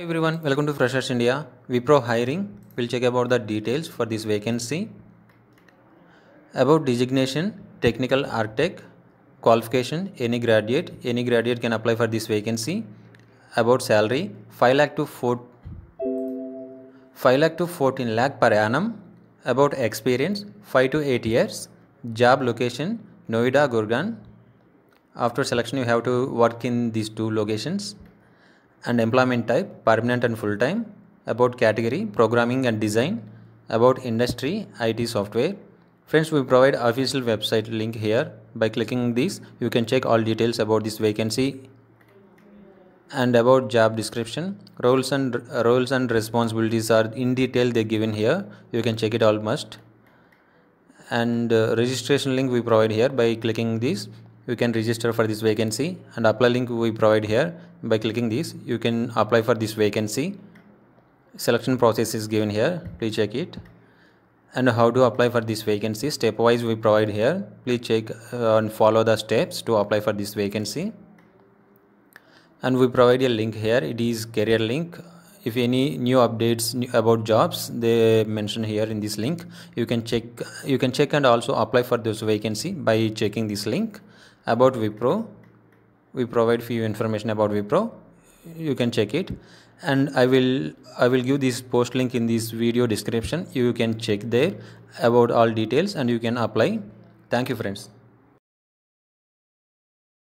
Hey everyone, welcome to Freshers India. Vipro hiring. We'll check about the details for this vacancy. About designation, technical architect, qualification, any graduate, any graduate can apply for this vacancy. About salary, 5 lakh to 4 5 lakh to 14 lakh per annum. About experience, 5 to 8 years. Job location, Noida, Gurgaon. After selection, you have to work in these two locations and employment type permanent and full time about category programming and design about industry IT software friends we provide official website link here by clicking this you can check all details about this vacancy and about job description roles and uh, roles and responsibilities are in detail they're given here you can check it all must and uh, registration link we provide here by clicking this you can register for this vacancy and apply link we provide here by clicking this you can apply for this vacancy selection process is given here please check it and how to apply for this vacancy stepwise we provide here please check uh, and follow the steps to apply for this vacancy and we provide a link here it is career link if any new updates about jobs they mention here in this link you can check you can check and also apply for this vacancy by checking this link about wipro we provide few information about Wipro. You can check it, and I will I will give this post link in this video description. You can check there about all details and you can apply. Thank you, friends.